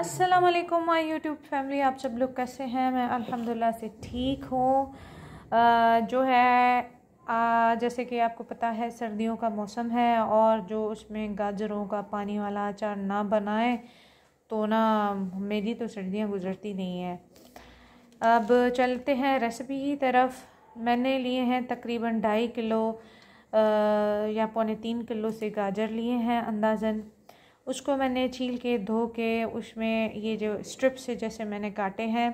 Aslam my YouTube family आप सब लोग कैसे हैं मैं अल्हम्दुलिल्लाह से ठीक हूँ जो है आ, जैसे कि आपको पता है सर्दियों का मौसम है और जो उसमें गाजरों का पानी वाला अचार ना बनाए तो ना मेरी तो सर्दियाँ गुजरती नहीं हैं अब चलते हैं रेसिपी की तरफ मैंने लिए हैं तकरीबन ढाई किलो आ, या पौने तीन किलो से गाजर लिए हैं अंदाज़न उसको मैंने छील के धो के उसमें ये जो स्ट्रिप्स से जैसे मैंने काटे हैं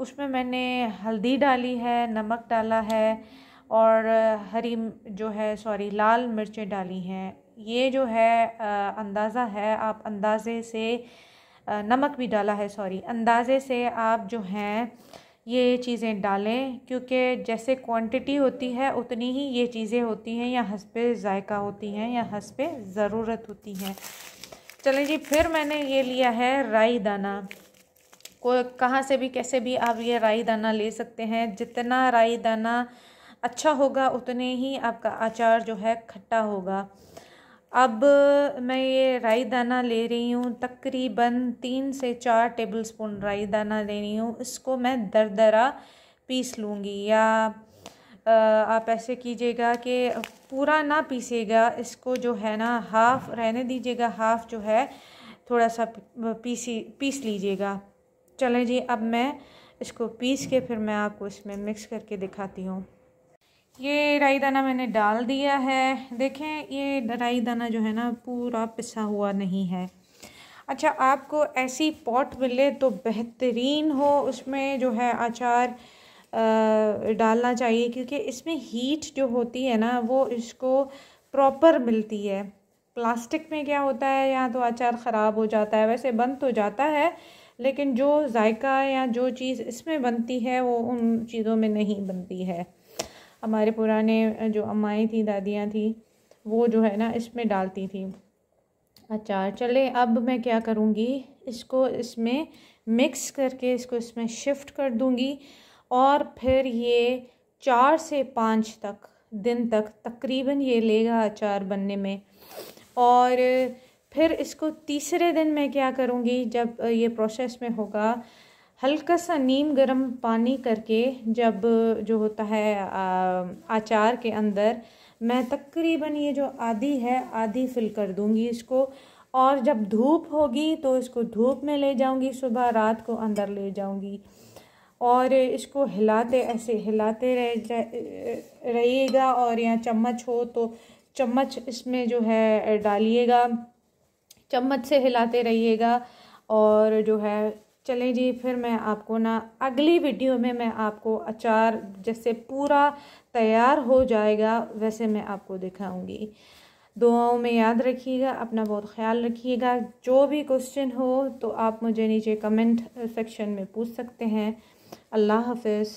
उसमें मैंने हल्दी डाली है नमक डाला है और हरी जो है सॉरी लाल मिर्चें डाली हैं ये जो है अंदाज़ा है आप अंदाज़े से नमक भी डाला है सॉरी अंदाज़े से आप जो हैं ये चीज़ें डालें क्योंकि जैसे क्वांटिटी होती है उतनी ही ये चीज़ें होती हैं या हंस पे जायका होती हैं या हंस पे ज़रूरत होती हैं चलें जी फिर मैंने ये लिया है राई दाना को कहाँ से भी कैसे भी आप ये राई दाना ले सकते हैं जितना राई दाना अच्छा होगा उतने ही आपका अचार जो है खट्टा होगा अब मैं ये राई दाना ले रही हूँ तकरीबन तीन से चार टेबल स्पून राई दाना ले रही हूँ इसको मैं दरदरा पीस लूँगी या आप ऐसे कीजिएगा कि पूरा ना पीसीगा इसको जो है ना हाफ़ रहने दीजिएगा हाफ़ जो है थोड़ा सा पीसी पीस लीजिएगा चलें जी अब मैं इसको पीस के फिर मैं आपको इसमें मिक्स करके दिखाती हूँ ये राई दाना मैंने डाल दिया है देखें ये राई दाना जो है ना पूरा पिसा हुआ नहीं है अच्छा आपको ऐसी पॉट मिले तो बेहतरीन हो उसमें जो है अचार डालना चाहिए क्योंकि इसमें हीट जो होती है ना वो इसको प्रॉपर मिलती है प्लास्टिक में क्या होता है या तो अचार ख़राब हो जाता है वैसे बन तो जाता है लेकिन जो जायका या जो चीज़ इसमें बनती है वो उन चीज़ों में नहीं बनती है हमारे पुराने जो अम्माएँ थी दादियाँ थी वो जो है ना इसमें डालती थी अचार चले अब मैं क्या करूँगी इसको इसमें मिक्स करके इसको इसमें शिफ्ट कर दूँगी और फिर ये चार से पाँच तक दिन तक तकरीबन ये लेगा अचार बनने में और फिर इसको तीसरे दिन मैं क्या करूँगी जब ये प्रोसेस में होगा हल्का सा नीम गर्म पानी करके जब जो होता है अचार के अंदर मैं तकरीबन ये जो आधी है आधी फिल कर दूँगी इसको और जब धूप होगी तो इसको धूप में ले जाऊँगी सुबह रात को अंदर ले जाऊँगी और इसको हिलाते ऐसे हिलाते रह रहिएगा और यहाँ चम्मच हो तो चम्मच इसमें जो है डालिएगा चम्मच से हिलाते रहिएगा और जो है चलें जी फिर मैं आपको ना अगली वीडियो में मैं आपको अचार जैसे पूरा तैयार हो जाएगा वैसे मैं आपको दिखाऊंगी दुआओं में याद रखिएगा अपना बहुत ख्याल रखिएगा जो भी क्वेश्चन हो तो आप मुझे नीचे कमेंट सेक्शन में पूछ सकते हैं अल्लाह हाफिज़